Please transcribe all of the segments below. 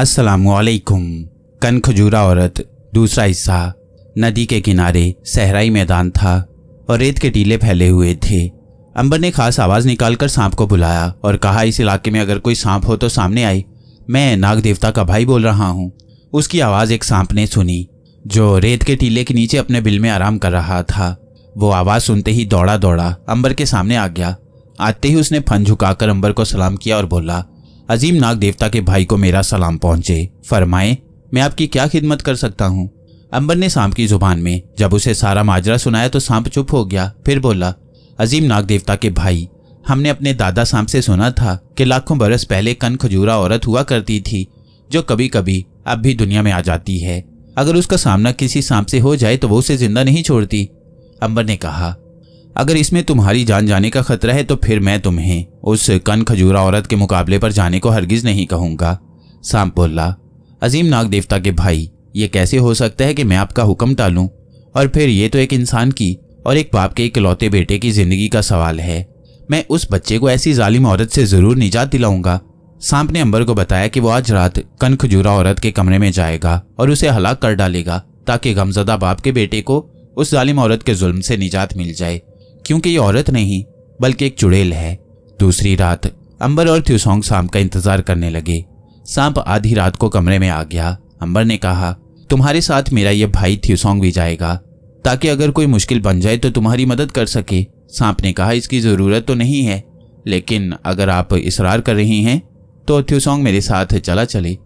असलकुम कन खजूरा औरत दूसरा हिस्सा नदी के किनारे सहराई मैदान था और रेत के टीले फैले हुए थे अंबर ने खास आवाज़ निकालकर सांप को बुलाया और कहा इस इलाके में अगर कोई सांप हो तो सामने आए मैं नाग देवता का भाई बोल रहा हूँ उसकी आवाज़ एक सांप ने सुनी जो रेत के टीले के नीचे अपने बिल में आराम कर रहा था वो आवाज़ सुनते ही दौड़ा दौड़ा अंबर के सामने आ गया आते ही उसने फन झुकाकर अंबर को सलाम किया और बोला अजीम नाग देवता के भाई को मेरा सलाम पहुंचे फरमाए मैं आपकी क्या खिदमत कर सकता हूँ अंबर ने सांप की जुबान में जब उसे सारा माजरा सुनाया तो सांप चुप हो गया फिर बोला अजीम नाग देवता के भाई हमने अपने दादा सांप से सुना था कि लाखों बरस पहले कन खजूरा औरत हुआ करती थी जो कभी कभी अब भी दुनिया में आ जाती है अगर उसका सामना किसी सांप से हो जाए तो वो उसे जिंदा नहीं छोड़ती अंबर ने कहा अगर इसमें तुम्हारी जान जाने का खतरा है तो फिर मैं तुम्हें उस कन खजूरा औरत के मुकाबले पर जाने को हरगिज नहीं कहूँगा सांप बोला अजीम नाग देवता के भाई ये कैसे हो सकता है कि मैं आपका हुक्म टालूं और फिर ये तो एक इंसान की और एक बाप के इकलौते बेटे की जिंदगी का सवाल है मैं उस बच्चे को ऐसी जालिम औरत से ज़रूर निजात दिलाऊंगा सांप ने अंबर को बताया कि वो आज रात कन खजूरा औरत के कमरे में जाएगा और उसे हलाक कर डालेगा ताकि गमजदा बाप के बेटे को उस जालिम औरत के जुल्म से निजात मिल जाए क्योंकि ये औरत नहीं बल्कि एक चुड़ैल है दूसरी रात अंबर और थ्यूसोंग सांप का इंतजार करने लगे सांप आधी रात को कमरे में आ गया अंबर ने कहा तुम्हारे साथ मेरा यह भाई थ्यूसोंग भी जाएगा ताकि अगर कोई मुश्किल बन जाए तो तुम्हारी मदद कर सके सांप ने कहा इसकी ज़रूरत तो नहीं है लेकिन अगर आप इसरार कर रही हैं तो थ्यूसोंग मेरे साथ चला चले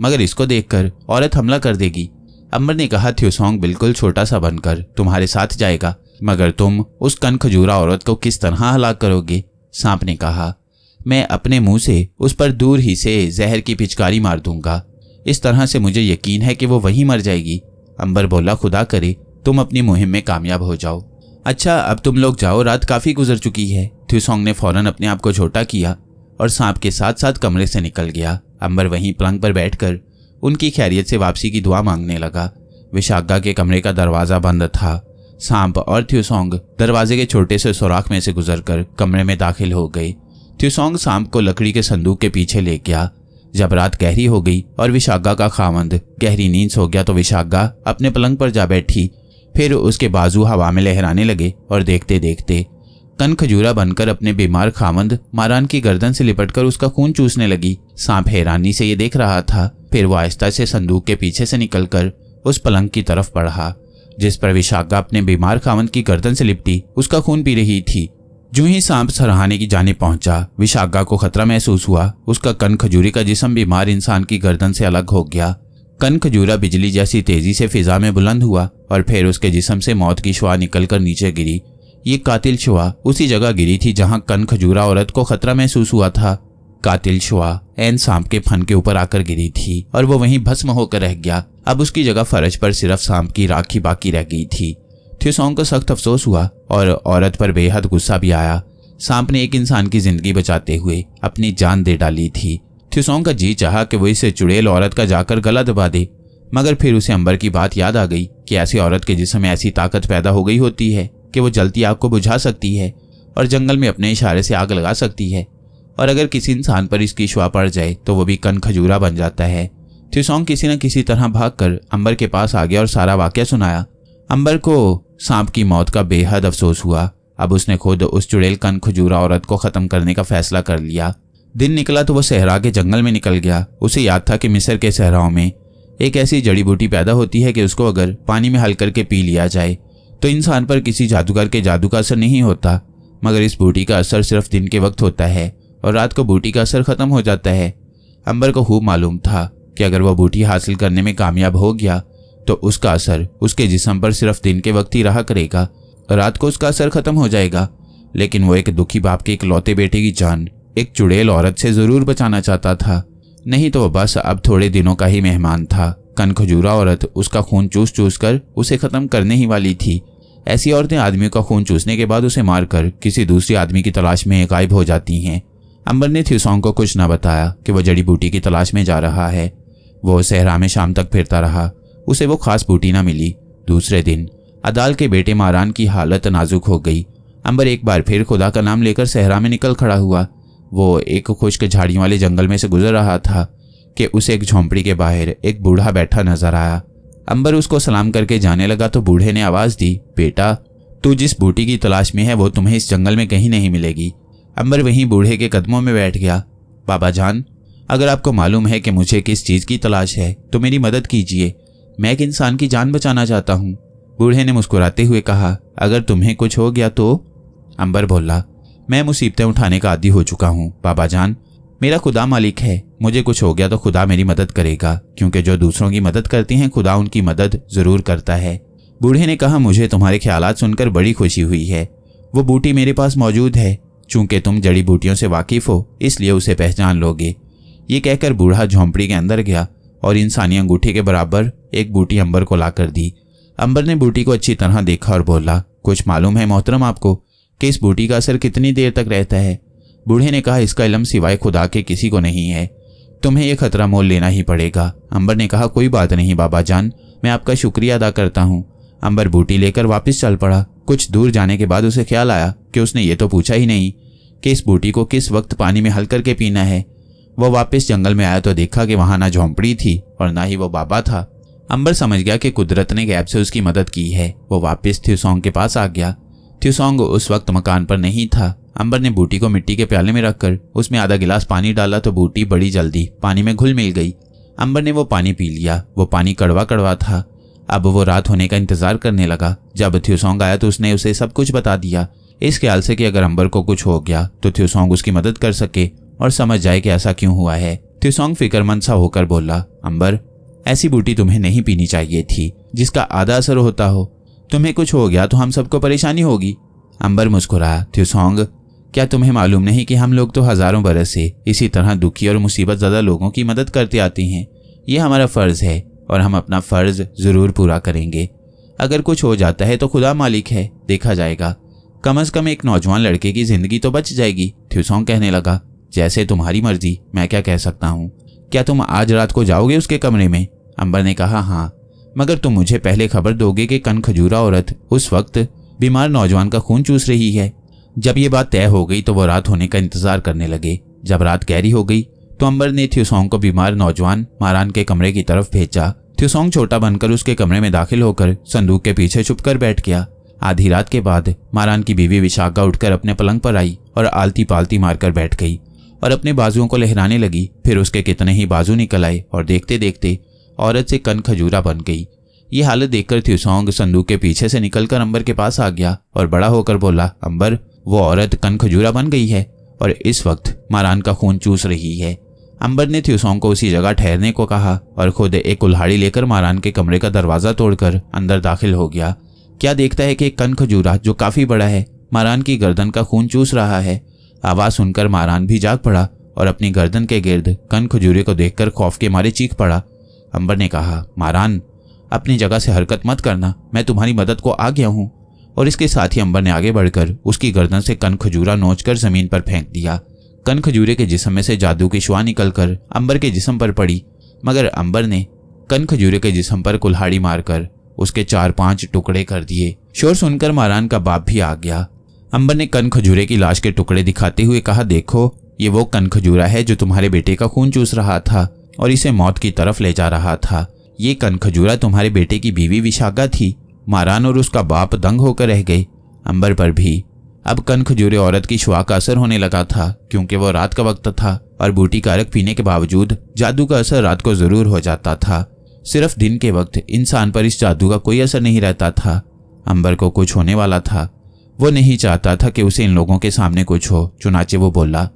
मगर इसको देखकर औरत हमला कर देगी अंबर ने कहा थ्यूसोंग बिल्कुल छोटा सा बनकर तुम्हारे साथ जाएगा मगर तुम उस कन खजूरा औरत को किस तरह हलाक करोगे सांप ने कहा मैं अपने मुंह से उस पर दूर ही से जहर की पिचकारी मार दूंगा इस तरह से मुझे यकीन है कि वो वहीं मर जाएगी अंबर बोला खुदा करे तुम अपनी मुहिम में कामयाब हो जाओ अच्छा अब तुम लोग जाओ रात काफ़ी गुजर चुकी है थ्यूसोंग ने फौरन अपने आप को छोटा किया और सांप के साथ साथ कमरे से निकल गया अंबर वहीं पलंग पर बैठकर उनकी खैरियत से वापसी की दुआ मांगने लगा विशाखा के कमरे का दरवाज़ा बंद था सांप और थ्यूसोंग दरवाजे के छोटे से सुराख में से गुजरकर कमरे में दाखिल हो गए थ्यूसोंग सांप को लकड़ी के संदूक के पीछे ले गया जब रात गहरी हो गई और विशाखा का खामंद गहरी नींद सो गया तो विशाखा अपने पलंग पर जा बैठी फिर उसके बाजू हवा में लहराने लगे और देखते देखते कन खजूरा बनकर अपने बीमार खामंद मारान की गर्दन से लिपटकर उसका खून चूसने लगी सांप हैरानी से ये देख रहा था फिर वो आहिस्ता से संदूक के पीछे से निकलकर उस पलंग की तरफ बढ़ा जिस पर विशाखा अपने बीमार खावन की गर्दन से लिपटी उसका खून पी रही थी जो ही सांप सरहाने की जाने पहुंचा विशाखा को खतरा महसूस हुआ उसका कन खजूरी का जिसम बीमार इंसान की गर्दन से अलग हो गया कन खजूरा बिजली जैसी तेजी से फिजा में बुलंद हुआ और फिर उसके जिसम से मौत की शुआ निकलकर नीचे गिरी ये कातिल शुआ उसी जगह गिरी थी जहां कन खजूरा औरत को खतरा महसूस हुआ था कातिल शुआ एन सांप के फन के ऊपर आकर गिरी थी और वो वहीं भस्म होकर रह गया अब उसकी जगह फर्ज पर सिर्फ सांप की राखी बाकी रह गई थी थ्योसोंग को सख्त अफसोस हुआ और औरत पर बेहद गुस्सा भी आया सांप ने एक इंसान की जिंदगी बचाते हुए अपनी जान दे डाली थी थ्योसोंग का जी चाहा कि वो इसे चुड़ैल औरत का जाकर गला दबा दे मगर फिर उसे अंबर की बात याद आ गई कि ऐसी औरत के जिसमें ऐसी ताकत पैदा हो गई होती है कि वो जलती आग को बुझा सकती है और जंगल में अपने इशारे से आग लगा सकती है और अगर किसी इंसान पर इसकी शुआ पड़ जाए तो वो भी कन खजूरा बन जाता है थिसोंग किसी न किसी तरह भागकर अंबर के पास आ गया और सारा वाक्य सुनाया अंबर को सांप की मौत का बेहद अफसोस हुआ अब उसने खुद उस चुड़ैल कन खजूरा औरत को ख़त्म करने का फैसला कर लिया दिन निकला तो वह सहरा के जंगल में निकल गया उसे याद था कि मिस्र के सहराओं में एक ऐसी जड़ी बूटी पैदा होती है कि उसको अगर पानी में हल करके पी लिया जाए तो इंसान पर किसी जादूगर के जादू का असर नहीं होता मगर इस बूटी का असर सिर्फ दिन के वक्त होता है और रात को बूटी का असर ख़त्म हो जाता है अंबर को खूब मालूम था कि अगर वह बूटी हासिल करने में कामयाब हो गया तो उसका असर उसके जिसम पर सिर्फ दिन के वक्त ही रहा करेगा रात को उसका असर खत्म हो जाएगा लेकिन वो एक दुखी बाप के इकलौते बेटे की जान एक चुड़ैल औरत से जरूर बचाना चाहता था नहीं तो वह बस अब थोड़े दिनों का ही मेहमान था कनखजूरा औरत उसका खून चूस चूस कर उसे खत्म करने ही वाली थी ऐसी औरतें आदमी का खून चूसने के बाद उसे मारकर किसी दूसरे आदमी की तलाश में गायब हो जाती हैं अंबर ने थ्यूसोंग को कुछ न बताया कि वह जड़ी बूटी की तलाश में जा रहा है वो सहरा में शाम तक फिरता रहा उसे वो खास बूटी ना मिली दूसरे दिन अदाल के बेटे मारान की हालत नाजुक हो गई अंबर एक बार फिर खुदा का नाम लेकर सहरा में निकल खड़ा हुआ वो एक खुश्क झाड़ियों वाले जंगल में से गुजर रहा था कि उसे एक झोंपड़ी के बाहर एक बूढ़ा बैठा नजर आया अंबर उसको सलाम करके जाने लगा तो बूढ़े ने आवाज़ दी बेटा तू जिस बूटी की तलाश में है वो तुम्हें इस जंगल में कहीं नहीं मिलेगी अंबर वहीं बूढ़े के कदमों में बैठ गया बाबा जान अगर आपको मालूम है कि मुझे किस चीज़ की तलाश है तो मेरी मदद कीजिए मैं एक इंसान की जान बचाना चाहता हूँ बूढ़े ने मुस्कुराते हुए कहा अगर तुम्हें कुछ हो गया तो अंबर बोला मैं मुसीबतें उठाने का आदि हो चुका हूँ बाबा जान मेरा खुदा मालिक है मुझे कुछ हो गया तो खुदा मेरी मदद करेगा क्योंकि जो दूसरों की मदद करती हैं खुदा उनकी मदद ज़रूर करता है बूढ़े ने कहा मुझे तुम्हारे ख्याल सुनकर बड़ी खुशी हुई है वो बूटी मेरे पास मौजूद है चूंकि तुम जड़ी बूटियों से वाकिफ हो इसलिए उसे पहचान लोगे ये कहकर बूढ़ा झोंपड़ी के अंदर गया और इंसानी अंगूठी के बराबर एक बूटी अंबर को ला कर दी अंबर ने बूटी को अच्छी तरह देखा और बोला कुछ मालूम है मोहतरम आपको कि इस बूटी का असर कितनी देर तक रहता है बूढ़े ने कहा इसका इलम सिवाय खुदा के किसी को नहीं है तुम्हें यह खतरा मोल लेना ही पड़ेगा अंबर ने कहा कोई बात नहीं बाबा जान मैं आपका शुक्रिया अदा करता हूँ अंबर बूटी लेकर वापस चल पड़ा कुछ दूर जाने के बाद उसे ख्याल आया कि उसने ये तो पूछा ही नहीं कि इस बूटी को किस वक्त पानी में हल करके पीना है वह वापस जंगल में आया तो देखा कि वहां ना झोंपड़ी थी और ना ही वो बाबा था अंबर समझ गया कि कुदरत ने गैब से उसकी मदद की है वो वापस थ्यूसोंग के पास आ गया थ्यूसोंग उस वक्त मकान पर नहीं था अंबर ने बूटी को मिट्टी के प्याले में रखकर उसमें आधा गिलास पानी डाला तो बूटी बड़ी जल्दी पानी में घुल मिल गई अंबर ने वो पानी पी लिया वो पानी कड़वा कड़वा था अब वो रात होने का इंतजार करने लगा जब थ्यूसोंग आया तो उसने उसे सब कुछ बता दिया इस ख्याल से कि अगर अंबर को कुछ हो गया तो थ्यूसोंग उसकी मदद कर सके और समझ जाए कि ऐसा क्यों हुआ है त्योसोंग फिक्रमंद सा होकर बोला अंबर ऐसी बूटी तुम्हें नहीं पीनी चाहिए थी जिसका आधा असर होता हो तुम्हें कुछ हो गया तो हम सबको परेशानी होगी अंबर मुस्कुरा त्योसोंग क्या तुम्हें मालूम नहीं कि हम लोग तो हज़ारों बरस से इसी तरह दुखी और मुसीबत ज़्यादा लोगों की मदद करते आते हैं यह हमारा फ़र्ज़ है और हम अपना फ़र्ज़ ज़रूर पूरा करेंगे अगर कुछ हो जाता है तो खुदा मालिक है देखा जाएगा कम अज़ कम एक नौजवान लड़के की ज़िंदगी तो बच जाएगी थ्यूसोंग कहने लगा जैसे तुम्हारी मर्जी मैं क्या कह सकता हूँ क्या तुम आज रात को जाओगे उसके कमरे में अंबर ने कहा हाँ मगर तुम मुझे पहले खबर दोगे कि कन खजूरा औरत उस वक्त बीमार नौजवान का खून चूस रही है जब ये बात तय हो गई तो वो रात होने का इंतजार करने लगे जब रात गहरी हो गई तो अंबर ने थ्यूसोंग को बीमार नौजवान मारान के कमरे की तरफ भेजा थ्यूसोंग छोटा बनकर उसके कमरे में दाखिल होकर संदूक के पीछे छुपकर बैठ गया आधी रात के बाद मारान की बीवी विशाखा उठकर अपने पलंग पर आई और आलती पालती मारकर बैठ गई और अपने बाजुओं को लहराने लगी फिर उसके कितने ही बाजू निकल आए और देखते देखते औरत से कन खजूरा बन गई ये हालत देखकर थ्यूसोंग संदूक के पीछे से निकलकर अंबर के पास आ गया और बड़ा होकर बोला अंबर वो औरत कन खजूरा बन गई है और इस वक्त मारान का खून चूस रही है अंबर ने थ्यूसोंग को उसी जगह ठहरने को कहा और खुद एक कुल्हाड़ी लेकर मारान के कमरे का दरवाज़ा तोड़कर अंदर दाखिल हो गया क्या देखता है कि एक कन खजूरा जो काफ़ी बड़ा है मारान की गर्दन का खून चूस रहा है आवाज सुनकर मारान भी जाग पड़ा और अपनी गर्दन के गिर्द कन खजूरे को देखकर खौफ के मारे चीख पड़ा अंबर ने कहा मारान अपनी जगह से हरकत मत करना मैं तुम्हारी मदद को आ गया हूँ और इसके साथ ही अंबर ने आगे बढ़कर उसकी गर्दन से कन खजूरा नोच कर जमीन पर फेंक दिया कन खजूरे के जिसम में से जादू की शुआ निकलकर अंबर के जिसम पर पड़ी मगर अंबर ने कन खजूरे के जिसम पर कुल्हाड़ी मारकर उसके चार पांच टुकड़े कर दिए शोर सुनकर मारान का बाप भी आ गया अंबर ने कन खजूरे की लाश के टुकड़े दिखाते हुए कहा देखो ये वो कन खजूरा है जो तुम्हारे बेटे का खून चूस रहा था और इसे मौत की तरफ ले जा रहा था ये कन खजूरा तुम्हारे बेटे की बीवी विशाखा थी मारान और उसका बाप दंग होकर रह गई अंबर पर भी अब कन खजूरे औरत की शुआ का असर होने लगा था क्योंकि वो रात का वक्त था और बूटी कारक पीने के बावजूद जादू का असर रात को जरूर हो जाता था सिर्फ दिन के वक्त इंसान पर इस जादू का कोई असर नहीं रहता था अंबर को कुछ होने वाला था वो नहीं चाहता था कि उसे इन लोगों के सामने कुछ हो चुनाचे वो बोला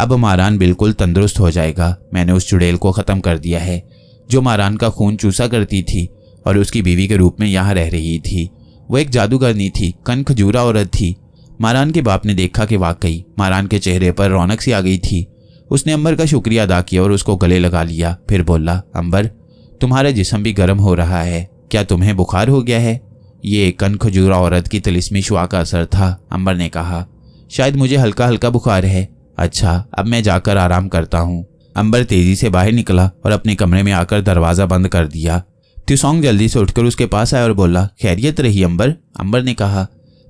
अब मारान बिल्कुल तंदुरुस्त हो जाएगा मैंने उस चुड़ैल को ख़त्म कर दिया है जो मारान का खून चूसा करती थी और उसकी बीवी के रूप में यहाँ रह रही थी वो एक जादूगरनी थी कन खजूरा औरत थी मारान के बाप ने देखा कि वाकई मारान के चेहरे पर रौनक सी आ गई थी उसने अंबर का शुक्रिया अदा किया और उसको गले लगा लिया फिर बोला अंबर तुम्हारा जिसम भी गर्म हो रहा है क्या तुम्हें बुखार हो गया है ये कन खजूरा औरत की तलिसमी शुआ का असर था अंबर ने कहा शायद मुझे हल्का हल्का बुखार है अच्छा अब मैं जाकर आराम करता हूँ अंबर तेजी से बाहर निकला और अपने कमरे में आकर दरवाज़ा बंद कर दिया त्यूसोंग जल्दी से उठकर उसके पास आया और बोला खैरियत रही अंबर अंबर ने कहा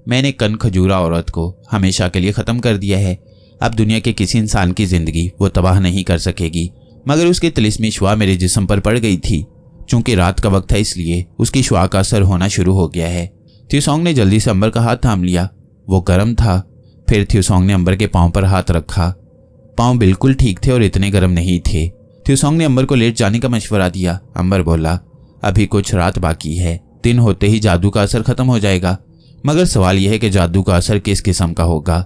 मैंने कन खजूरा औरत को हमेशा के लिए ख़त्म कर दिया है अब दुनिया के किसी इंसान की ज़िंदगी वो तबाह नहीं कर सकेगी मगर उसकी तिलिस्मी शुआ मेरे जिसम पर पड़ गई थी चूंकि रात का वक्त था इसलिए उसकी शुआ का असर होना शुरू हो गया है थ्यूसोंग ने जल्दी से अंबर का हाथ थाम लिया वो गर्म था फिर थ्यूसोंग ने अंबर के पाँव पर हाथ रखा पाँव बिल्कुल ठीक थे और इतने गर्म नहीं थे थ्यूसोंग ने अंबर को लेट जाने का मशवरा दिया अंबर बोला अभी कुछ रात बाकी है दिन होते ही जादू का असर खत्म हो जाएगा मगर सवाल यह है कि जादू का असर किस किस्म का होगा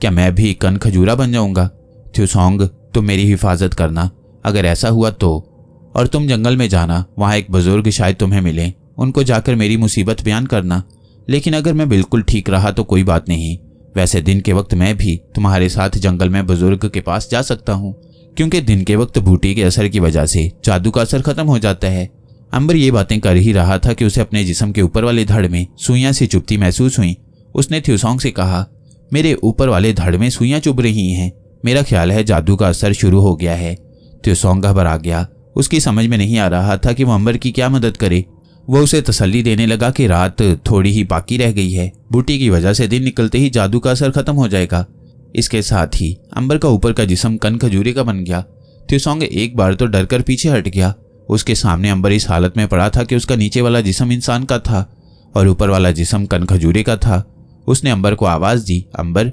क्या मैं भी कन खजूरा बन जाऊंगा थ्यूसोंग तुम मेरी हिफाजत करना अगर ऐसा हुआ तो और तुम जंगल में जाना वहाँ एक बुजुर्ग शायद तुम्हें मिले उनको जाकर मेरी मुसीबत बयान करना लेकिन अगर मैं बिल्कुल ठीक रहा तो कोई बात नहीं वैसे दिन के वक्त मैं भी तुम्हारे साथ जंगल में बुजुर्ग के पास जा सकता हूँ क्योंकि दिन के वक्त बूटी के असर की वजह से जादू का असर खत्म हो जाता है अंबर ये बातें कर ही रहा था कि उसे अपने जिसम के ऊपर वाले धड़ में सुइयां से चुपती महसूस हुई उसने थ्यूसोंग से कहा मेरे ऊपर वाले धड़ में सुइयां चुभ रही हैं मेरा ख्याल है जादू का असर शुरू हो गया है थ्यूसोंग घबरा गया उसकी समझ में नहीं आ रहा था कि वो अंबर की क्या मदद करे वह उसे तसल्ली देने लगा कि रात थोड़ी ही बाकी रह गई है बूटी की वजह से दिन निकलते ही जादू का असर खत्म हो जाएगा इसके साथ ही अंबर का ऊपर का जिसम कन खजूरे का बन गया त्योसोंग एक बार तो डर कर पीछे हट गया उसके सामने अंबर इस हालत में पड़ा था कि उसका नीचे वाला जिसम इंसान का था और ऊपर वाला जिसम कन खजूरे का था उसने अंबर को आवाज़ दी अंबर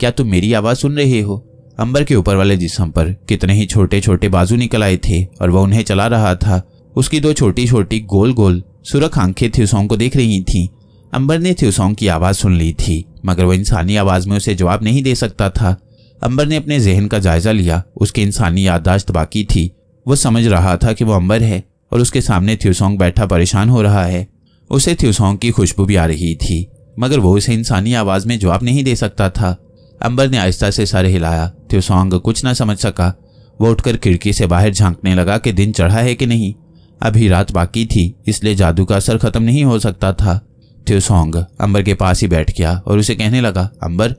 क्या तुम मेरी आवाज़ सुन रहे हो अंबर के ऊपर वाले जिसम पर कितने ही छोटे छोटे बाजू निकल आए थे और वह उन्हें चला रहा था उसकी दो छोटी छोटी गोल गोल सुरख आंखें थ्यूसोंग को देख रही थी अंबर ने थ्यूसोंग की आवाज़ सुन ली थी मगर वह इंसानी आवाज़ में उसे जवाब नहीं दे सकता था अंबर ने अपने जहन का जायजा लिया उसकी इंसानी याददाश्त बाकी थी वो समझ रहा था कि वो अंबर है और उसके सामने थ्यूसोंग बैठा परेशान हो रहा है उसे थ्यूसोंग की खुशबू भी आ रही थी मगर वो उसे इंसानी आवाज़ में जवाब नहीं दे सकता था अंबर ने आहिस्ता से सर हिलाया सॉन्ग कुछ ना समझ सका वो उठकर खिड़की से बाहर झांकने लगा कि दिन चढ़ा है कि नहीं अभी रात बाकी थी इसलिए जादू का असर खत्म नहीं हो सकता था सॉन्ग अंबर के पास ही बैठ गया और उसे कहने लगा अंबर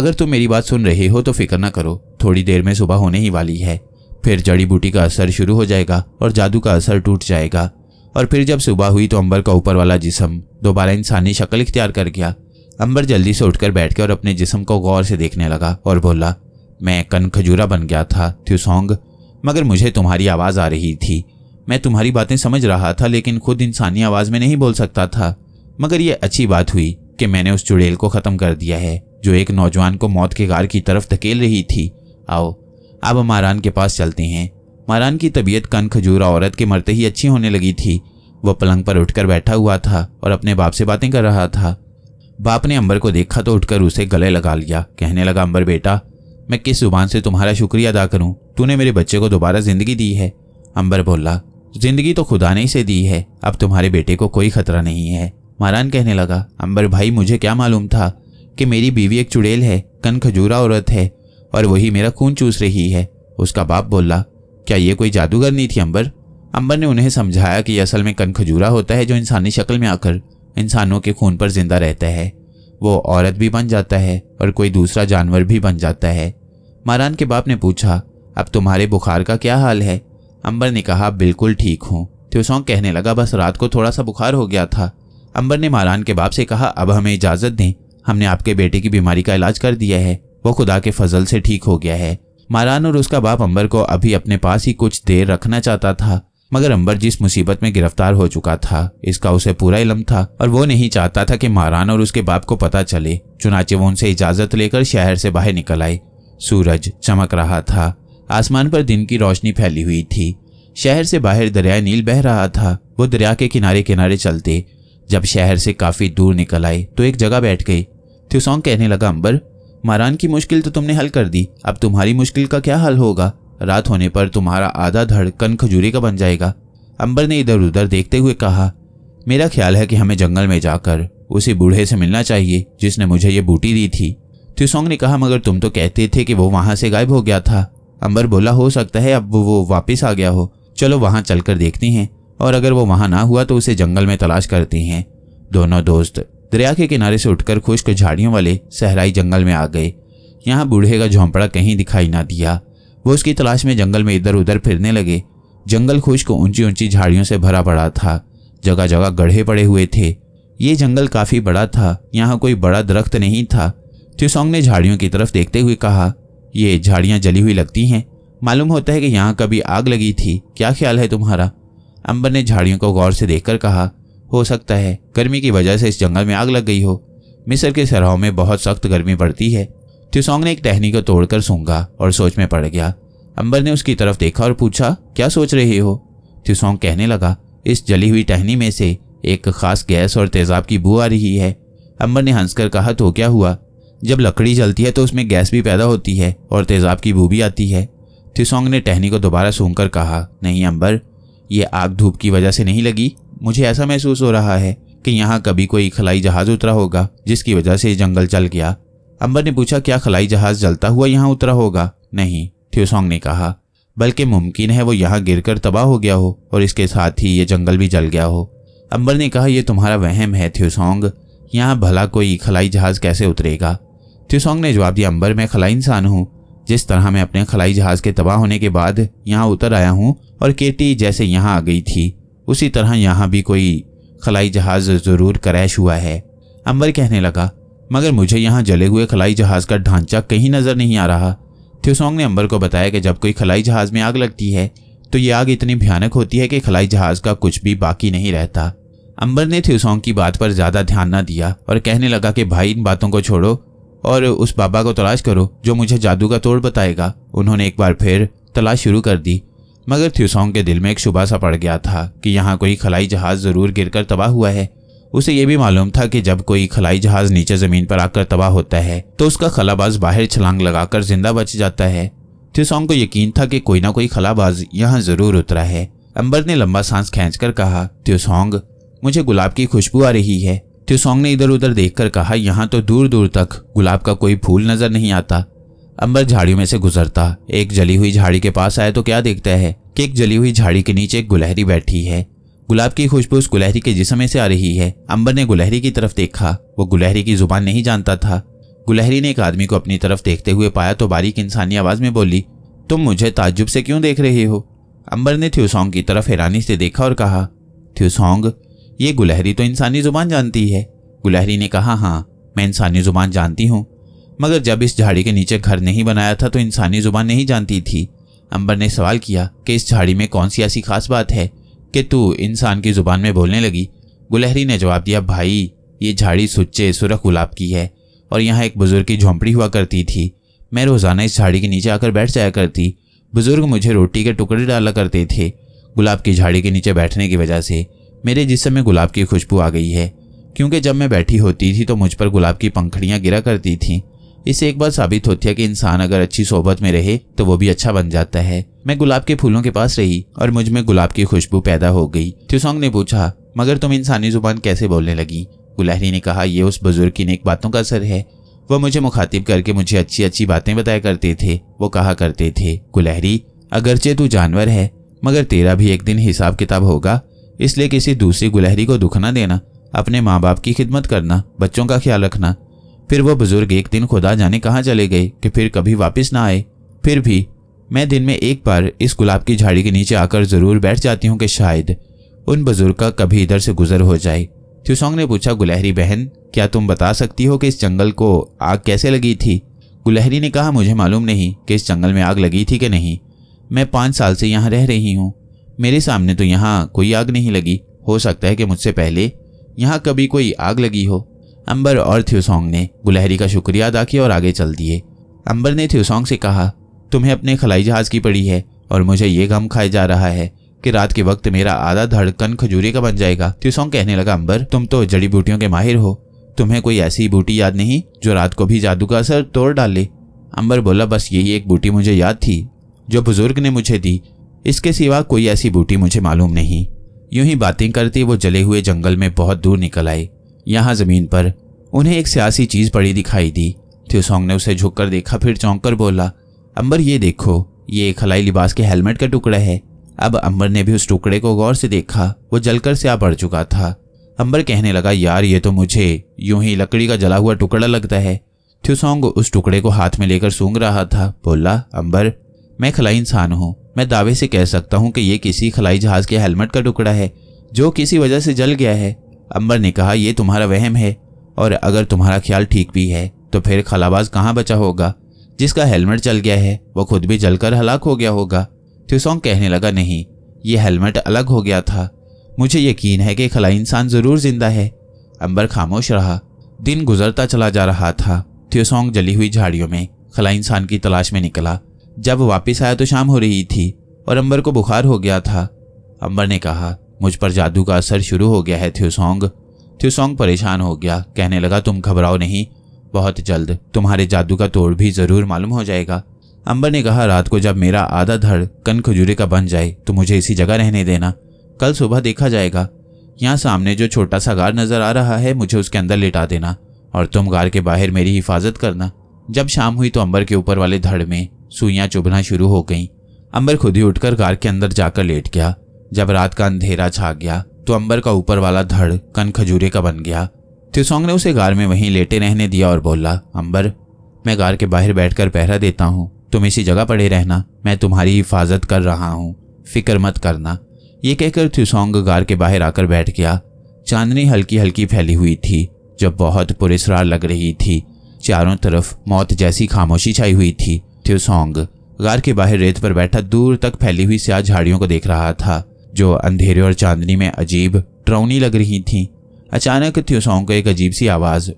अगर तुम मेरी बात सुन रहे हो तो फिक्र ना करो थोड़ी देर में सुबह होने ही वाली है फिर जड़ी बूटी का असर शुरू हो जाएगा और जादू का असर टूट जाएगा और फिर जब सुबह हुई तो अंबर का ऊपर वाला जिसम दोबारा इंसानी शक्ल इख्तियार कर गया अंबर जल्दी से उठकर बैठ गया और अपने जिसम को गौर से देखने लगा और बोला मैं कन खजूरा बन गया था त्यूसोंग मगर मुझे तुम्हारी आवाज़ आ रही थी मैं तुम्हारी बातें समझ रहा था लेकिन खुद इंसानी आवाज़ में नहीं बोल सकता था मगर यह अच्छी बात हुई कि मैंने उस चुड़ैल को ख़त्म कर दिया है जो एक नौजवान को मौत के गार की तरफ धकेल रही थी आओ अब मारान के पास चलते हैं मारान की तबीयत कन खजूरा औरत के मरते ही अच्छी होने लगी थी वह पलंग पर उठकर बैठा हुआ था और अपने बाप से बातें कर रहा था बाप ने अंबर को देखा तो उठकर उसे गले लगा लिया कहने लगा अंबर बेटा मैं किस जुबान से तुम्हारा शुक्रिया अदा करूं तूने मेरे बच्चे को दोबारा ज़िंदगी दी है अंबर बोला ज़िंदगी तो खुदा ने ही से दी है अब तुम्हारे बेटे को कोई खतरा नहीं है मारान कहने लगा अंबर भाई मुझे क्या मालूम था कि मेरी बीवी एक चुड़ैल है कन खजूरा औरत है और वही मेरा खून चूस रही है उसका बाप बोला क्या ये कोई जादूगर नहीं थी अंबर अंबर ने उन्हें समझाया कि असल में कन खजूरा होता है जो इंसानी शक्ल में आकर इंसानों के खून पर जिंदा रहता है वो औरत भी बन जाता है और कोई दूसरा जानवर भी बन जाता है मारान के बाप ने पूछा अब तुम्हारे बुखार का क्या हाल है अंबर ने कहा बिल्कुल ठीक हूँ त्योसोंग कहने लगा बस रात को थोड़ा सा बुखार हो गया था अंबर ने मारान के बाप से कहा अब हमें इजाज़त दें हमने आपके बेटे की बीमारी का इलाज कर दिया है वो खुदा के फजल से ठीक हो गया है मारान और उसका बाप अंबर को अभी अपने पास ही कुछ देर रखना चाहता था मगर अंबर जिस मुसीबत में गिरफ्तार हो चुका था इसका उसे पूरा इलम था और वो नहीं चाहता था कि महारान और उसके बाप को पता चले चुनाचे वो उनसे इजाजत लेकर शहर से बाहर निकल आए सूरज चमक रहा था आसमान पर दिन की रोशनी फैली हुई थी शहर से बाहर दरिया नील बह रहा था वो दरिया के किनारे किनारे चलते जब शहर से काफी दूर निकल आए तो एक जगह बैठ गई थ्यूसोंग कहने लगा अंबर मारान की मुश्किल तो तुमने हल कर दी अब तुम्हारी मुश्किल का क्या हल होगा रात होने पर तुम्हारा आधा धड़ कन खजूरी का बन जाएगा अंबर ने इधर उधर देखते हुए कहा मेरा ख्याल है कि हमें जंगल में जाकर उसी बूढ़े से मिलना चाहिए जिसने मुझे ये बूटी दी थी त्यूसोंग ने कहा मगर तुम तो कहते थे कि वो वहां से गायब हो गया था अंबर बोला हो सकता है अब वो वापस आ गया हो चलो वहां चलकर देखती हैं और अगर वो वहां ना हुआ तो उसे जंगल में तलाश करती हैं दोनों दोस्त दरिया के किनारे से उठकर खुश्क झाड़ियों वाले सहराई जंगल में आ गए यहाँ बूढ़े का झोंपड़ा कहीं दिखाई ना दिया वो उसकी तलाश में जंगल में इधर उधर फिरने लगे जंगल को ऊंची ऊंची झाड़ियों से भरा पड़ा था जगह जगह गढ़े पड़े हुए थे ये जंगल काफ़ी बड़ा था यहाँ कोई बड़ा दरख्त नहीं था त्यूसोंग ने झाड़ियों की तरफ देखते हुए कहा ये झाड़ियाँ जली हुई लगती हैं मालूम होता है कि यहाँ कभी आग लगी थी क्या ख्याल है तुम्हारा अंबर ने झाड़ियों को गौर से देखकर कहा हो सकता है गर्मी की वजह से इस जंगल में आग लग गई हो मिस्र के सराहों में बहुत सख्त गर्मी पड़ती है त्यूसोंग ने एक टहनी को तोड़कर सूंघा और सोच में पड़ गया अंबर ने उसकी तरफ देखा और पूछा क्या सोच रहे हो त्यूसोंग कहने लगा इस जली हुई टहनी में से एक खास गैस और तेजाब की बू आ रही है अंबर ने हंसकर कहा तो क्या हुआ जब लकड़ी जलती है तो उसमें गैस भी पैदा होती है और तेजाब की बू भी आती है थ्यूसोंग ने टहनी को दोबारा सूंघ कर कहा नहीं अंबर ये आग धूप की वजह से नहीं लगी मुझे ऐसा महसूस हो रहा है कि यहाँ कभी कोई खलाई जहाज उतरा होगा जिसकी वजह से जंगल चल गया अंबर ने पूछा क्या खलाई जहाज जलता हुआ यहाँ उतरा होगा नहीं थ्योसोंग ने कहा बल्कि मुमकिन है वो यहाँ गिरकर तबाह हो गया हो और इसके साथ ही ये जंगल भी जल गया हो अंबर ने कहा यह तुम्हारा वहम है थ्योसोंग यहाँ भला कोई खलाई जहाज कैसे उतरेगा थ्योसोंग ने जवाब दिया अंबर मैं खलाई इंसान हूँ जिस तरह मैं अपने खलाई जहाज के तबाह होने के बाद यहाँ उतर आया हूँ और केटी जैसे यहाँ आ गई थी उसी तरह यहाँ भी कोई खलाई जहाज ज़रूर करैश हुआ है अंबर कहने लगा मगर मुझे यहाँ जले हुए खलाई जहाज का ढांचा कहीं नज़र नहीं आ रहा थ्योसोंग ने अंबर को बताया कि जब कोई खलाई जहाज में आग लगती है तो ये आग इतनी भयानक होती है कि खलाई जहाज का कुछ भी बाकी नहीं रहता अंबर ने थ्योसोंग की बात पर ज़्यादा ध्यान न दिया और कहने लगा कि भाई इन बातों को छोड़ो और उस बाबा को तलाश करो जो मुझे जादू का तोड़ बताएगा उन्होंने एक बार फिर तलाश शुरू कर दी मगर थ्यूसोंग के दिल में एक शुबा सा पड़ गया था कि यहाँ कोई खलाई जहाज ज़रूर गिरकर तबाह हुआ है उसे यह भी मालूम था कि जब कोई खलाई जहाज नीचे जमीन पर आकर तबाह होता है तो उसका खलाबाज बाहर छलांग लगाकर जिंदा बच जाता है थिसोंग को यकीन था कि कोई ना कोई खलाबाज यहाँ जरूर उतरा है अंबर ने लंबा सांस कर कहा थ्यूसोंग मुझे गुलाब की खुशबू आ रही है थ्यूसोंग ने इधर उधर देखकर कहा यहाँ तो दूर दूर तक गुलाब का कोई फूल नजर नहीं आता अंबर झाड़ियों में से गुजरता एक जली हुई झाड़ी के पास आया तो क्या देखता है कि एक जली हुई झाड़ी के नीचे एक गुलहरी बैठी है गुलाब की खुशबू उस गुलहरी के जिसमें से आ रही है अंबर ने गुलहरी की तरफ देखा वो गुलहरी की जुबान नहीं जानता था गुलहरी ने एक आदमी को अपनी तरफ देखते हुए पाया तो बारीक इंसानी आवाज में बोली तुम मुझे ताज्जुब से क्यों देख रहे हो अंबर ने थ्यूसोंग की तरफ हैरानी से देखा और कहा थ्यूसोंग ये गुलहरी तो इंसानी जुबान जानती है गुलहरी ने कहा हाँ मैं इंसानी जुबान जानती हूँ मगर जब इस झाड़ी के नीचे घर नहीं बनाया था तो इंसानी जुबान नहीं जानती थी अंबर ने सवाल किया कि इस झाड़ी में कौन सी ऐसी खास बात है कि तू इंसान की ज़ुबान में बोलने लगी गुलहरी ने जवाब दिया भाई ये झाड़ी सुच्चे सुरख गुलाब की है और यहाँ एक बुज़ुर्ग की झोंपड़ी हुआ करती थी मैं रोज़ाना इस झाड़ी के नीचे आकर बैठ जाया करती बुज़ुर्ग मुझे रोटी के टुकड़े डाला करते थे गुलाब की झाड़ी के नीचे बैठने की वजह से मेरे जिसम में गुलाब की खुशबू आ गई है क्योंकि जब मैं बैठी होती थी तो मुझ पर गुलाब की पंखड़ियाँ गिरा करती थीं इससे एक बार साबित होती है कि इंसान अगर अच्छी सोहबत में रहे तो वो भी अच्छा बन जाता है मैं गुलाब के फूलों के पास रही और मुझ में गुलाब की खुशबू पैदा हो गई थ्यूसोंग ने पूछा मगर तुम इंसानी जुबान कैसे बोलने लगी गुलहरी ने कहा यह उस बुजुर्ग की नेक बातों का असर है वह मुझे मुखातिब करके मुझे अच्छी अच्छी बातें बताया करते थे वो कहा करते थे गुलहरी अगरचे तू जानवर है मगर तेरा भी एक दिन हिसाब किताब होगा इसलिए किसी दूसरी गुलहरी को दुख ना देना अपने माँ बाप की खिदमत करना बच्चों का ख्याल रखना फिर वो बुजुर्ग एक दिन खुदा जाने कहाँ चले गए कि फिर कभी वापस ना आए फिर भी मैं दिन में एक बार इस गुलाब की झाड़ी के नीचे आकर ज़रूर बैठ जाती हूँ कि शायद उन बुजुर्ग का कभी इधर से गुजर हो जाए त्यूसोंग ने पूछा गुलहरी बहन क्या तुम बता सकती हो कि इस जंगल को आग कैसे लगी थी गुलहरी ने कहा मुझे मालूम नहीं कि इस जंगल में आग लगी थी कि नहीं मैं पाँच साल से यहाँ रह रही हूँ मेरे सामने तो यहाँ कोई आग नहीं लगी हो सकता है कि मुझसे पहले यहाँ कभी कोई आग लगी हो अंबर और थ्यूसोंग ने गुलहरी का शुक्रिया अदा किया और आगे चल दिए अंबर ने थ्यूसोंग से कहा तुम्हें अपने खलाई जहाज की पड़ी है और मुझे ये गम खाए जा रहा है कि रात के वक्त मेरा आधा धड़कन खजूरी का बन जाएगा त्यूसोंग कहने लगा अंबर तुम तो जड़ी बूटियों के माहिर हो तुम्हें कोई ऐसी बूटी याद नहीं जो रात को भी जादू का असर तोड़ डाले अंबर बोला बस यही एक बूटी मुझे याद थी जो बुजुर्ग ने मुझे दी इसके सिवा कोई ऐसी बूटी मुझे मालूम नहीं यूं ही बातें करती वो जले हुए जंगल में बहुत दूर निकल आए यहाँ जमीन पर उन्हें एक सियासी चीज पड़ी दिखाई दी थ्यूसोंग ने उसे झुककर देखा फिर चौंक कर बोला अंबर ये देखो ये खलाई लिबास के हेलमेट का टुकड़ा है अब अंबर ने भी उस टुकड़े को गौर से देखा वो जलकर से आ पड़ चुका था अंबर कहने लगा यार ये तो मुझे यूं ही लकड़ी का जला हुआ टुकड़ा लगता है थ्यूसोंग उस टुकड़े को हाथ में लेकर सूंघ रहा था बोला अंबर मैं खलाई इंसान हूँ मैं दावे से कह सकता हूँ कि ये किसी खलाई जहाज के हेलमेट का टुकड़ा है जो किसी वजह से जल गया है अंबर ने कहा यह तुम्हारा वहम है और अगर तुम्हारा ख्याल ठीक भी है तो फिर खलाबाज कहाँ बचा होगा जिसका हेलमेट जल गया है वह खुद भी जलकर हलाक हो गया होगा थ्यूसोंग कहने लगा नहीं ये हेलमेट अलग हो गया था मुझे यकीन है कि खला इंसान ज़रूर जिंदा है अंबर खामोश रहा दिन गुजरता चला जा रहा था थ्यूसोंग जली हुई झाड़ियों में खला इंसान की तलाश में निकला जब वापस आया तो शाम हो रही थी और अंबर को बुखार हो गया था अंबर ने कहा मुझ पर जादू का असर शुरू हो गया है थ्यूसोंग थ्यूसोंग परेशान हो गया कहने लगा तुम घबराओ नहीं बहुत जल्द तुम्हारे जादू का तोड़ भी जरूर मालूम हो जाएगा अंबर ने कहा रात को जब मेरा आधा धड़ कन खजूरे का बन जाए तो मुझे इसी जगह रहने देना कल सुबह देखा जाएगा यहाँ सामने जो छोटा सा गार नज़र आ रहा है मुझे उसके अंदर लिटा देना और तुम गार के बाहर मेरी हिफाजत करना जब शाम हुई तो अंबर के ऊपर वाले धड़ में सुइयाँ चुभना शुरू हो गई अंबर खुद ही उठकर गार के अंदर जाकर लेट गया जब रात का अंधेरा छा गया तो अंबर का ऊपर वाला धड़ कन खजूरे का बन गया त्यूसोंग ने उसे गार में वहीं लेटे रहने दिया और बोला अंबर मैं गार के बाहर बैठकर पहरा देता हूँ तुम इसी जगह पड़े रहना मैं तुम्हारी हिफाजत कर रहा हूँ फिक्र मत करना ये कहकर थ्यूसोंग गार के बाहर आकर बैठ गया चांदनी हल्की हल्की फैली हुई थी जब बहुत पुरेसरार लग रही थी चारों तरफ मौत जैसी खामोशी छाई हुई थी थ्यूसोंग गार के बाहर रेत पर बैठा दूर तक फैली हुई स्याह झाड़ियों को देख रहा था जो अंधेरे और चांदनी में अजीब ट्रौनी लग रही थीं अचानक थ्यूसोंग को एक अजीब सी आवाज़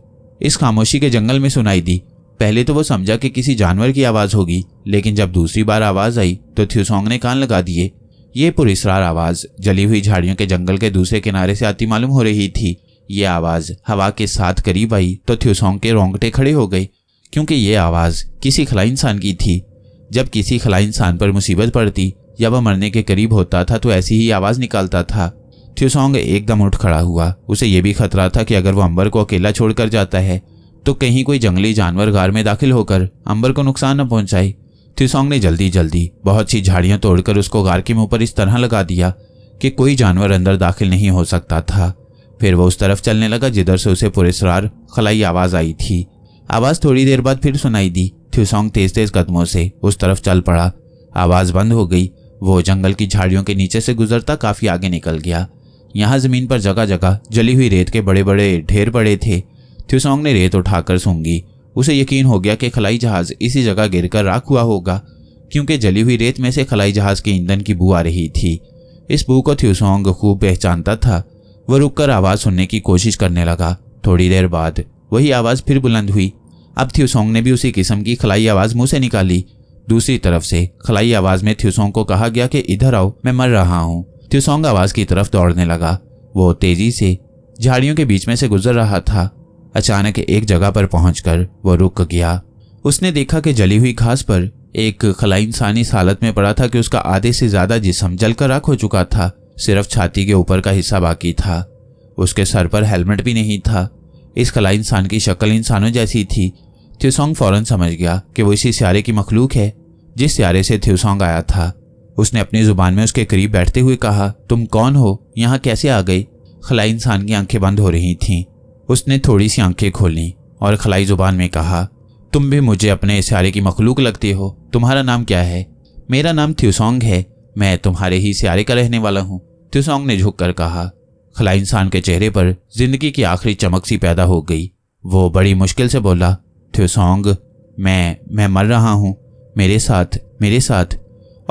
इस खामोशी के जंगल में सुनाई दी पहले तो वो समझा कि किसी जानवर की आवाज़ होगी लेकिन जब दूसरी बार आवाज़ आई तो थ्यूसोंग ने कान लगा दिए ये पुरिसरार आवाज़ जली हुई झाड़ियों के जंगल के दूसरे किनारे से आती मालूम हो रही थी ये आवाज़ हवा के साथ करीब आई तो थ्यूसोंग के रोंगटे खड़े हो गए क्योंकि ये आवाज़ किसी खला इंसान की थी जब किसी खला इंसान पर मुसीबत पड़ती या वह मरने के करीब होता था तो ऐसी ही आवाज़ निकालता था थ्यूसोंग एकदम उठ खड़ा हुआ उसे यह भी खतरा था कि अगर वो अंबर को अकेला छोड़कर जाता है तो कहीं कोई जंगली जानवर घर में दाखिल होकर अंबर को नुकसान न पहुंचाए थ्यूसोंग ने जल्दी जल्दी बहुत सी झाड़ियां तोड़कर उसको घर के मुंह पर इस तरह लगा दिया कि कोई जानवर अंदर दाखिल नहीं हो सकता था फिर वो उस तरफ चलने लगा जिधर से उसे पुरेसरार खलाई आवाज़ आई थी आवाज़ थोड़ी देर बाद फिर सुनाई दी थ्यूसोंग तेज तेज कदमों से उस तरफ चल पड़ा आवाज़ बंद हो गई वो जंगल की झाड़ियों के नीचे से गुजरता काफ़ी आगे निकल गया यहाँ ज़मीन पर जगह जगह जली हुई रेत के बड़े बड़े ढेर पड़े थे थ्यूसोंग ने रेत उठाकर सूंगी उसे यकीन हो गया कि खलाई जहाज़ इसी जगह गिरकर राख हुआ होगा क्योंकि जली हुई रेत में से खलाई जहाज़ के ईंधन की बू आ रही थी इस बू को थ्यूसोंग खूब पहचानता था वह रुककर आवाज़ सुनने की कोशिश करने लगा थोड़ी देर बाद वही आवाज़ फिर बुलंद हुई अब थ्यूसोंग ने भी उसी किस्म की खलाई आवाज़ मुंह से निकाली दूसरी तरफ से खलाई आवाज़ में थ्यूसोंग को कहा गया कि इधर आओ मैं मर रहा हूँ त्योसोंग आवाज की तरफ दौड़ने लगा वो तेजी से झाड़ियों के बीच में से गुजर रहा था अचानक एक जगह पर पहुंचकर वो रुक गया उसने देखा कि जली हुई घास पर एक खला इंसानी इस हालत में पड़ा था कि उसका आधे से ज्यादा जिसम जलकर राख हो चुका था सिर्फ छाती के ऊपर का हिस्सा बाकी था उसके सर पर हेलमेट भी नहीं था इस खला इंसान की शक्ल इंसानों जैसी थी थ्यूसोंग फौरन समझ गया कि वो इसी स्यारे की मखलूक है जिस स्यारे से थ्यूसोंग आया था उसने अपनी जुबान में उसके करीब बैठते हुए कहा तुम कौन हो यहाँ कैसे आ गई खलाई इंसान की आंखें बंद हो रही थीं उसने थोड़ी सी आंखें खोली और खलाई जुबान में कहा तुम भी मुझे अपने इशारे की मखलूक लगते हो तुम्हारा नाम क्या है मेरा नाम थ्यूसोंग है मैं तुम्हारे ही सियारे का रहने वाला हूँ थ्यूसोंग ने झुक कर कहा खलाई इंसान के चेहरे पर जिंदगी की आखिरी चमक सी पैदा हो गई वो बड़ी मुश्किल से बोला थ्यूसोंग मैं मैं मर रहा हूँ मेरे साथ मेरे साथ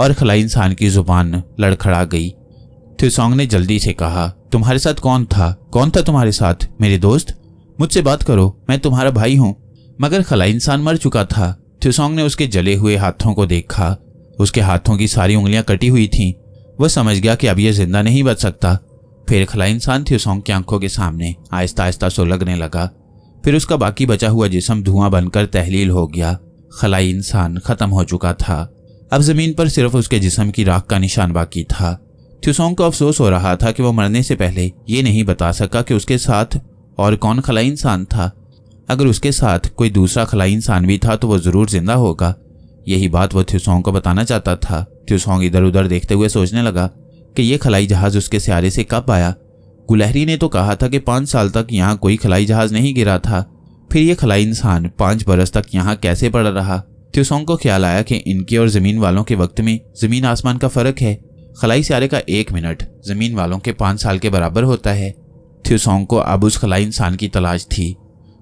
और खला इंसान की जुबान लड़खड़ा गई थ्योसोंग ने जल्दी से कहा तुम्हारे साथ कौन था कौन था तुम्हारे साथ मेरे दोस्त मुझसे बात करो मैं तुम्हारा भाई हूँ मगर खला इंसान मर चुका था थ्योसोंग ने उसके जले हुए हाथों को देखा उसके हाथों की सारी उंगलियां कटी हुई थीं वह समझ गया कि अब यह जिंदा नहीं बच सकता फिर खला इंसान थ्योसोंग की आंखों के सामने आहिस्ता आहिस्ता सुलगने लगा फिर उसका बाकी बचा हुआ जिसम धुआं बनकर तहलील हो गया खलाई इंसान खत्म हो चुका था अब जमीन पर सिर्फ उसके जिसम की राख का निशान बाकी था थ्यूसोंग को अफसोस हो रहा था कि वह मरने से पहले ये नहीं बता सका कि उसके साथ और कौन खलाई इंसान था अगर उसके साथ कोई दूसरा खलाई इंसान भी था तो वह ज़रूर जिंदा होगा यही बात वह थ्यूसोंग को बताना चाहता था थ्यूसोंग इधर उधर देखते हुए सोचने लगा कि यह खलाई जहाज़ उसके सियारे से कब आया गुलहरी ने तो कहा था कि पाँच साल तक यहाँ कोई खलाई जहाज़ नहीं गिरा था फिर यह खलाई इंसान पाँच बरस तक यहाँ कैसे पड़ रहा त्यूसोंग को ख्याल आया कि इनके और ज़मीन वालों के वक्त में ज़मीन आसमान का फ़र्क है खलाई सारे का एक मिनट ज़मीन वालों के पाँच साल के बराबर होता है थ्यूसोंग को अब उस खलाई इंसान की तलाश थी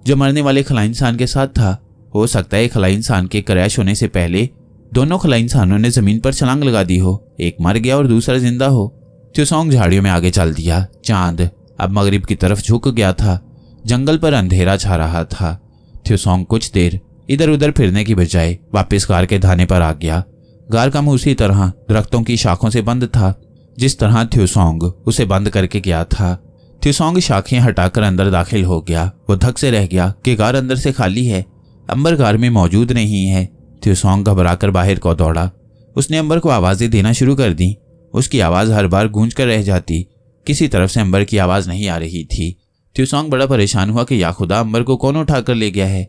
जो मरने वाले खलाई इंसान के साथ था हो सकता है खलाई इंसान के क्रैश होने से पहले दोनों खलाई इंसानों ने ज़मीन पर छलांग लगा दी हो एक मर गया और दूसरा जिंदा हो त्यूसोंग झाड़ियों में आगे चल दिया चांद अब मगरिब की तरफ झुक गया था जंगल पर अंधेरा छा रहा था थ्यूसोंग कुछ देर इधर उधर फिरने की बजाय वापस गार के धाने पर आ गया गार का मुंह उसी तरह दरख्तों की शाखों से बंद था जिस तरह थ्यूसोंग उसे बंद करके गया था थ्यूसोंग शाखें हटाकर अंदर दाखिल हो गया वो धक से रह गया कि गार अंदर से खाली है अंबर गार में मौजूद नहीं है थ्यूसोंग घबराकर बाहर को दौड़ा उसने अंबर को आवाज़ें देना शुरू कर दी उसकी आवाज़ हर बार गूंज कर रह जाती किसी तरफ से अंबर की आवाज़ नहीं आ रही थी थ्यूसोंग बड़ा परेशान हुआ कि या खुदा अंबर को कौन उठा कर ले गया है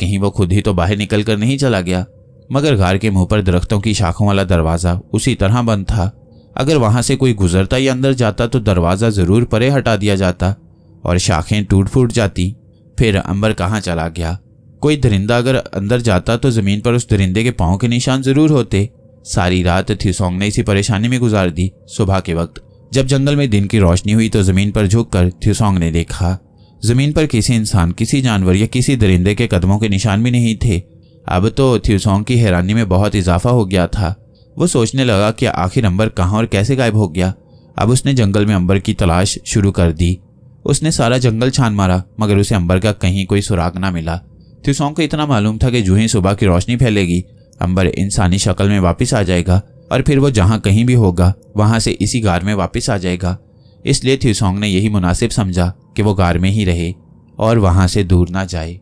कहीं वो खुद ही तो बाहर निकल कर नहीं चला गया मगर घर के मुंह पर दरख्तों की शाखों वाला दरवाज़ा उसी तरह बंद था अगर वहां से कोई गुजरता या अंदर जाता तो दरवाज़ा ज़रूर परे हटा दिया जाता और शाखें टूट फूट जाती फिर अंबर कहाँ चला गया कोई दरिंदा अगर अंदर जाता तो ज़मीन पर उस दरिंदे के पाँव के निशान ज़रूर होते सारी रात थ्यूसोंग ने इसी परेशानी में गुजार दी सुबह के वक्त जब जंगल में दिन की रोशनी हुई तो ज़मीन पर झुककर थ्यूसोंग ने देखा जमीन पर किसी इंसान किसी जानवर या किसी दरिंदे के कदमों के निशान भी नहीं थे अब तो थ्यूसोंग की हैरानी में बहुत इजाफा हो गया था वो सोचने लगा कि आखिर अंबर कहाँ और कैसे गायब हो गया अब उसने जंगल में अंबर की तलाश शुरू कर दी उसने सारा जंगल छान मारा मगर उसे अंबर का कहीं कोई सुराग ना मिला थ्यूसोंग को इतना मालूम था कि जूह ही सुबह की रोशनी फैलेगी अंबर इंसानी शक्ल में वापस आ जाएगा और फिर वो जहाँ कहीं भी होगा वहाँ से इसी गार में वापस आ जाएगा इसलिए थ्यूसोंग ने यही मुनासिब समझा कि वो गार में ही रहे और वहाँ से दूर ना जाए